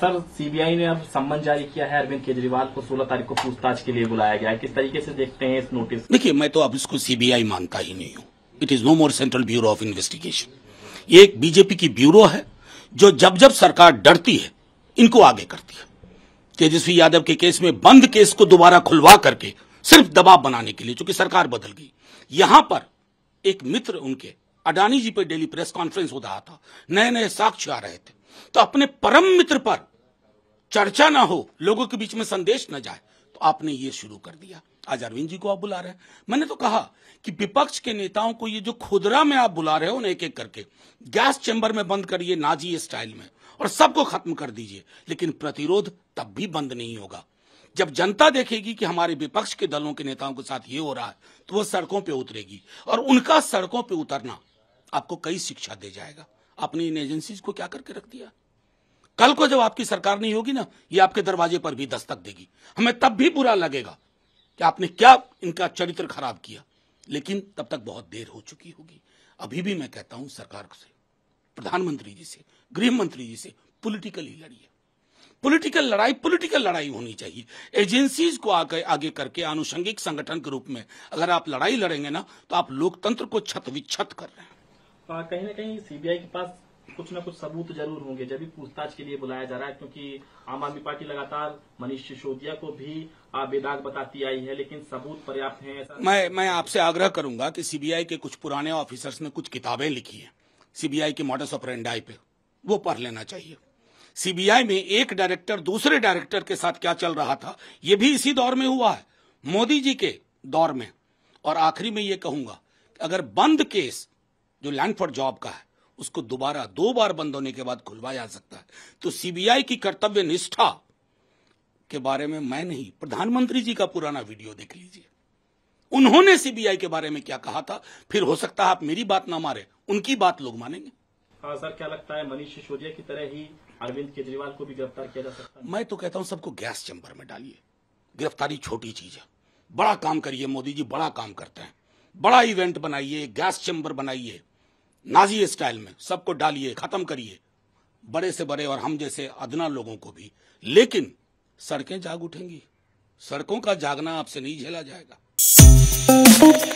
sir CBI ने अब सम्मन जारी किया है अरविंद केजरीवाल को 16 तारीख को पूछताछ के लिए बुलाया गया है किस तरीके से देखते हैं इस नोटिस देखिए मैं तो अब इसको सीबीआई मानता ही नहीं हूँ it is no more central bureau of investigation ये एक बीजेपी की ब्यूरो है जो जब जब सरकार डरती है इनको आगे करती है तेजस्वी यादव के केस में बंद केस को दोबारा खुलवा करके सिर्फ दबाव बनाने के लिए चूंकि सरकार बदल गई यहां पर एक मित्र उनके अडानी जी पर डेली प्रेस कॉन्फ्रेंस हो रहा था नए नए साक्ष्य आ रहे थे तो अपने परम मित्र पर चर्चा ना हो लोगों के बीच में संदेश ना जाए तो आपने ये शुरू कर दिया आज अरविंद जी को आप बुला रहे हैं मैंने तो कहा कि विपक्ष के नेताओं को ये जो खुदरा में आप बुला रहे हो ना एक एक करके गैस चैम्बर में बंद करिए नाजी स्टाइल में और सबको खत्म कर दीजिए लेकिन प्रतिरोध तब भी बंद नहीं होगा जब जनता देखेगी कि हमारे विपक्ष के दलों के नेताओं के साथ ये हो रहा है तो वह सड़कों पर उतरेगी और उनका सड़कों पर उतरना आपको कई शिक्षा दे जाएगा आपने इन एजेंसी को क्या करके रख दिया कल को जब आपकी सरकार नहीं होगी ना ये आपके दरवाजे पर भी दस्तक देगी हमें तब भी बुरा लगेगा कि आपने क्या इनका चरित्र खराब किया लेकिन तब तक बहुत देर हो चुकी होगी अभी भी मैं कहता हूं सरकार से प्रधानमंत्री जी से गृह मंत्री जी से पोलिटिकली लड़िए पॉलिटिकल लड़ाई पॉलिटिकल लड़ाई होनी चाहिए एजेंसीज को आगे आगे करके आनुषंगिक संगठन के रूप में अगर आप लड़ाई लड़ेंगे ना तो आप लोकतंत्र को छत विच्छत कर रहे हैं हाँ, कहीं ना कहीं सीबीआई के पास कुछ ना कुछ सबूत जरूर होंगे जब भी पूछताछ के लिए बुलाया जा रहा है क्योंकि आम आदमी पार्टी लगातार मनीष सिसोदिया को भी बेदाग बताती आई है लेकिन सबूत पर्याप्त है मैं मैं आपसे आग्रह करूंगा कि सीबीआई के कुछ पुराने ऑफिसर्स ने कुछ किताबें लिखी है सीबीआई के ऑफ ऑपरेंडाई पे वो पढ़ लेना चाहिए सीबीआई में एक डायरेक्टर दूसरे डायरेक्टर के साथ क्या चल रहा था ये भी इसी दौर में हुआ है मोदी जी के दौर में और आखिरी में ये कहूंगा अगर बंद केस जो लैंडफॉर जॉब का है उसको दोबारा दो बार बंद होने के बाद खुलवाया जा सकता है तो सीबीआई की कर्तव्य निष्ठा के बारे में मैं नहीं प्रधानमंत्री जी का पुराना वीडियो देख लीजिए उन्होंने सीबीआई के बारे में क्या कहा था फिर हो सकता है आप मेरी बात ना मारे उनकी बात लोग मानेंगे हाँ सर क्या लगता है मनीष सिसोदिया की तरह ही अरविंद केजरीवाल को भी गिरफ्तार किया जा सकता है मैं तो कहता हूँ सबको गैस चैम्बर में डालिए गिरफ्तारी छोटी चीज है बड़ा काम करिए मोदी जी बड़ा काम करते हैं बड़ा इवेंट बनाइए गैस चैम्बर बनाइए नाजी स्टाइल में सबको डालिए खत्म करिए बड़े से बड़े और हम जैसे अदना लोगों को भी लेकिन सड़कें जाग उठेंगी सड़कों का जागना आपसे नहीं झेला जाएगा